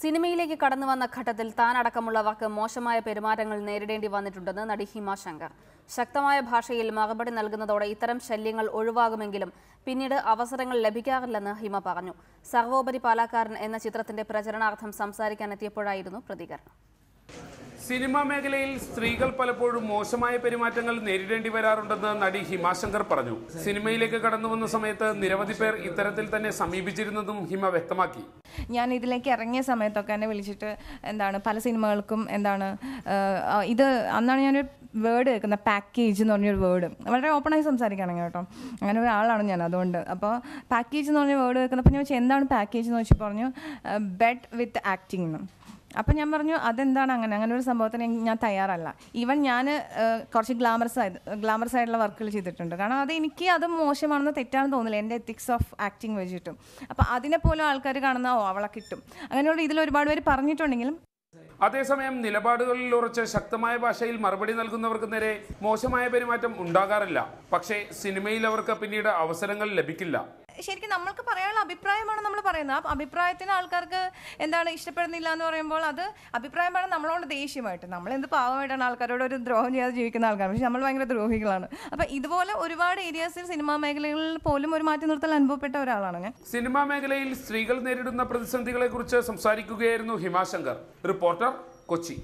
സിനിമയിലേക്ക് കടന്നു വന്ന ഘട്ടത്തിൽ താനടക്കമുള്ളവർക്ക് മോശമായ പെരുമാറ്റങ്ങൾ നേരിടേണ്ടി വന്നിട്ടുണ്ടെന്ന് നടി ഹിമ ശങ്കർ ശക്തമായ ഭാഷയിൽ മറുപടി നൽകുന്നതോടെ ഇത്തരം ശല്യങ്ങൾ ഒഴിവാകുമെങ്കിലും പിന്നീട് അവസരങ്ങൾ ലഭിക്കാറില്ലെന്ന് ഹിമ പറഞ്ഞു സർവോപരി പാലാക്കാരൻ എന്ന ചിത്രത്തിന്റെ പ്രചരണാർത്ഥം സംസാരിക്കാനെത്തിയപ്പോഴായിരുന്നു പ്രതികരണം സിനിമാ മേഖലയിൽ സ്ത്രീകൾ പലപ്പോഴും മോശമായ പെരുമാറ്റങ്ങൾ നേരിടേണ്ടി വരാറുണ്ടെന്ന് നടി ഹിമാശങ്കർ പറഞ്ഞു സിനിമയിലേക്ക് കടന്നു വന്ന സമയത്ത് നിരവധി പേർ ഇത്തരത്തിൽ തന്നെ സമീപിച്ചിരുന്നതും ഹിമ വ്യക്തമാക്കി ഞാൻ ഇതിലേക്ക് ഇറങ്ങിയ സമയത്തൊക്കെ എന്നെ വിളിച്ചിട്ട് എന്താണ് പല സിനിമകൾക്കും എന്താണ് ഇത് അന്നാണ് ഞാനൊരു വേർഡ് കേൾക്കുന്നത് പാക്കേജ് എന്ന് പറഞ്ഞൊരു വേർഡ് വളരെ ഓപ്പണായി സംസാരിക്കുകയാണെങ്കിൽ കേട്ടോ അങ്ങനെ ഒരാളാണ് ഞാൻ അതുകൊണ്ട് അപ്പോൾ പാക്കേജ് എന്ന് പറഞ്ഞ വേർഡ് അപ്പോൾ ഞാൻ വെച്ചാൽ എന്താണ് പാക്കേജ് എന്ന് വെച്ച് പറഞ്ഞു ബെഡ് വിത്ത് ആക്ടിങ് എന്ന് അപ്പം ഞാൻ പറഞ്ഞു അതെന്താണ് അങ്ങനെ അങ്ങനെ ഒരു സംഭവത്തിന് ഞാൻ തയ്യാറല്ല ഈവൻ ഞാൻ കുറച്ച് ഗ്ലാമറസ് ആയത് ഗ്ലാമറസ് ആയിട്ടുള്ള വർക്കുകൾ ചെയ്തിട്ടുണ്ട് കാരണം അത് എനിക്ക് അത് മോശമാണെന്ന് തെറ്റാണെന്ന് തോന്നില്ല എൻ്റെ എത്തിക്സ് ഓഫ് ആക്ടിങ് വെച്ചിട്ടും അപ്പം അതിനെ പോലും ആൾക്കാർ കാണുന്ന ഓ അവളെ കിട്ടും അങ്ങനെയുള്ള ഇതിൽ ഒരുപാട് പേര് പറഞ്ഞിട്ടുണ്ടെങ്കിലും അതേസമയം നിലപാടുകളിൽ ഉറച്ച് ശക്തമായ ഭാഷയിൽ മറുപടി നൽകുന്നവർക്ക് നേരെ മോശമായ പെരുമാറ്റം ഉണ്ടാകാറില്ല പക്ഷേ സിനിമയിൽ അവർക്ക് പിന്നീട് അവസരങ്ങൾ ലഭിക്കില്ല ശരിക്കും നമ്മൾക്ക് പറയാനുള്ള അഭിപ്രായമാണ് നമ്മൾ പറയുന്നത് ആ അഭിപ്രായത്തിന് ആൾക്കാർക്ക് എന്താണ് ഇഷ്ടപ്പെടുന്നില്ല എന്ന് പറയുമ്പോൾ അത് അഭിപ്രായമാണ് നമ്മളോട് ദേഷ്യമായിട്ട് നമ്മൾ എന്ത് പാവമായിട്ടാണ് ആൾക്കാരോട് ഒരു ദ്രോഹം ചെയ്യാതെ ജീവിക്കുന്ന ആൾക്കാർ പക്ഷെ നമ്മൾ ഭയങ്കര ദ്രോഹികളാണ് അപ്പം ഇതുപോലെ ഒരുപാട് ഏരിയാസിൽ സിനിമാ മേഖലകളിൽ പോലും ഒരു മാറ്റി നിർത്തൽ അനുഭവപ്പെട്ട ഒരാളാണ് ഞാൻ സിനിമാ മേഖലയിൽ സ്ത്രീകൾ നേരിടുന്ന കുറിച്ച് സംസാരിക്കുകയായിരുന്നു ഹിമാശങ്കർ റിപ്പോർട്ടർ കൊച്ചി